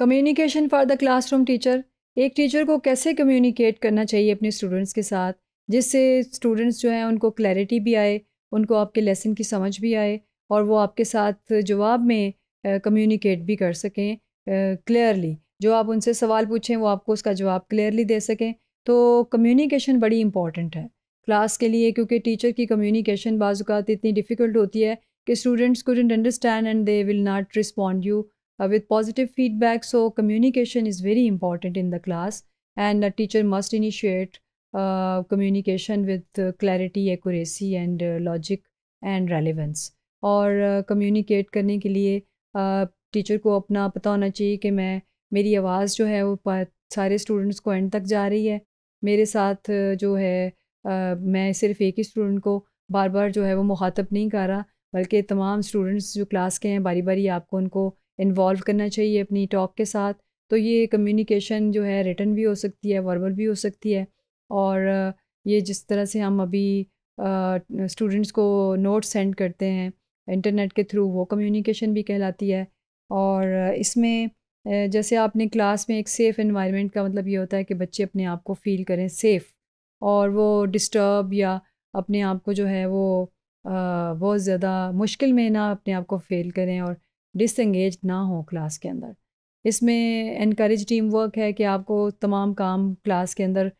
Communication for the classroom teacher एक teacher को कैसे कम्युनिकेट करना चाहिए अपने स्टूडेंट्स के साथ जिससे स्टूडेंट्स जो हैं उनको क्लैरिटी भी आए उनको आपके लेसन की समझ भी आए और वो आपके साथ जवाब में कम्युनिकेट भी कर सकें क्लियरली जो आप उनसे सवाल पूछें वो आपको उसका जवाब क्लियरली दे सकें तो कम्युनिकेशन बड़ी इंपॉर्टेंट है क्लास के लिए क्योंकि टीचर की कम्युनिकेशन बाजुकात इतनी डिफ़िकल्ट होती है कि students couldn't understand and they will not respond you uh, with positive feedback. So communication is very important in the class and a teacher must initiate uh, communication with uh, clarity, accuracy and uh, logic and relevance. और communicate करने के लिए teacher को अपना पता होना चाहिए कि मैं मेरी आवाज़ जो है वो सारे स्टूडेंट्स को एंड तक जा रही है मेरे साथ जो है मैं सिर्फ़ एक ही स्टूडेंट को बार बार जो है वो मुखातब नहीं कर रहा बल्कि तमाम स्टूडेंट्स जो क्लास के हैं बारी बारी आपको उनको इन्वॉल्व करना चाहिए अपनी टॉक के साथ तो ये कम्युनिकेशन जो है रिटर्न भी हो सकती है वर्बल भी हो सकती है और ये जिस तरह से हम अभी स्टूडेंट्स को नोट सेंड करते हैं इंटरनेट के थ्रू वो कम्युनिकेशन भी कहलाती है और इसमें जैसे आपने क्लास में एक सेफ़ इन्वायरमेंट का मतलब ये होता है कि बच्चे अपने आप को फ़ील करें सेफ़ और वो डिस्टर्ब या अपने आप को जो है वो बहुत ज़्यादा मुश्किल में ना अपने आप को फेल करें और डिसंगेज ना हो क्लास के अंदर इसमें इनक्रेज टीम वर्क है कि आपको तमाम काम क्लास के अंदर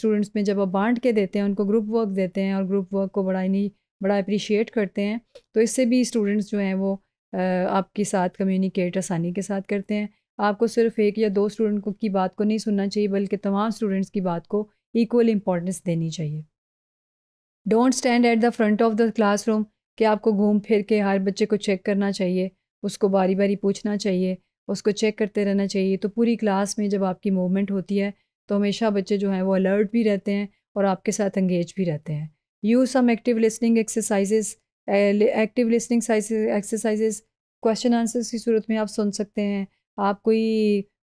स्टूडेंट्स में जब आप बांट के देते हैं उनको ग्रुप वर्क देते हैं और ग्रुप वर्क को बड़ा इन्हीं बड़ा अप्रिशिएट करते हैं तो इससे भी स्टूडेंट्स जो हैं वो आपके साथ कम्युनिकेट आसानी के साथ करते हैं आपको सिर्फ एक या दो स्टूडेंट को की बात को नहीं सुनना चाहिए बल्कि तमाम स्टूडेंट्स की बात को इक्वल इम्पॉर्टेंस देनी चाहिए don't stand at the front of the class कि आपको घूम फिर के हर बच्चे को चेक करना चाहिए उसको बारी बारी पूछना चाहिए उसको चेक करते रहना चाहिए तो पूरी क्लास में जब आपकी मूवमेंट होती है तो हमेशा बच्चे जो हैं वो अलर्ट भी रहते हैं और आपके साथ एंगेज भी रहते हैं use some active listening exercises active listening exercises question answers की सूरत में आप सुन सकते हैं आप कोई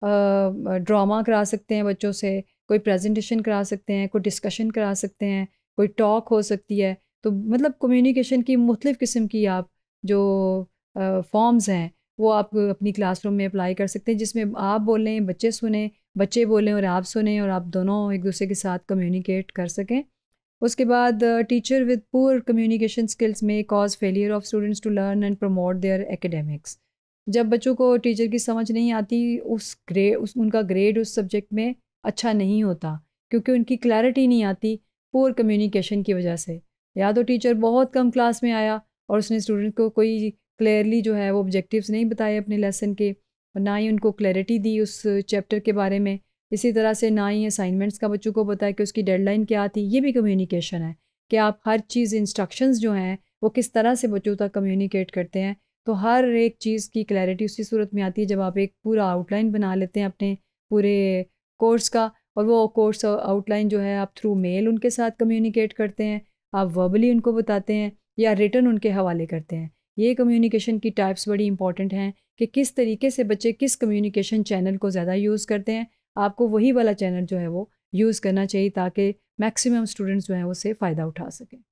ड्रामा करा सकते हैं बच्चों से कोई प्रेजेंटेशन करा सकते हैं कोई डिस्कशन करा सकते हैं कोई टॉक हो सकती है तो मतलब कम्युनिकेशन की मुख्तलिफ़ किस्म की आप जो फॉर्म्स हैं वो आप अपनी क्लासरूम में अप्लाई कर सकते हैं जिसमें आप बोलें बच्चे सुने बच्चे बोलें और आप सुने और आप दोनों एक दूसरे के साथ कम्युनिकेट कर सकें उसके बाद teacher with poor communication skills may cause failure of students to learn and promote their academics जब बच्चों को टीचर की समझ नहीं आती उस ग्रेड उस उनका ग्रेड उस सब्जेक्ट में अच्छा नहीं होता क्योंकि उनकी क्लैरिटी नहीं आती पुअर कम्युनिकेशन की वजह से या तो टीचर बहुत कम क्लास में आया और उसने स्टूडेंट को कोई क्लियरली जो है वो ऑब्जेक्टिव्स नहीं बताए अपने लेसन के और ना ही उनको क्लैरिटी दी उस चैप्टर के बारे में इसी तरह से ना ही असाइनमेंट्स का बच्चों को पता है कि उसकी डेडलाइन क्या थी ये भी कम्युनिकेशन है कि आप हर चीज़ इंस्ट्रक्शंस जो हैं वो किस तरह से बच्चों तक कम्युनिकेट करते हैं तो हर एक चीज़ की क्लैरिटी उसी सूरत में आती है जब आप एक पूरा आउटलाइन बना लेते हैं अपने पूरे कोर्स का और वो कोर्स आउटलाइन जो है आप थ्रू मेल उनके साथ कम्युनिकेट करते हैं आप वर्बली उनको बताते हैं या रिटर्न उनके हवाले करते हैं ये कम्युनिकेशन की टाइप्स बड़ी इंपॉर्टेंट हैं कि किस तरीके से बच्चे किस कम्युनिकेशन चैनल को ज़्यादा यूज़ करते हैं आपको वही वाला चैनल जो है वो यूज़ करना चाहिए ताकि मैक्सिमम स्टूडेंट्स जो हैं उससे फ़ायदा उठा सकें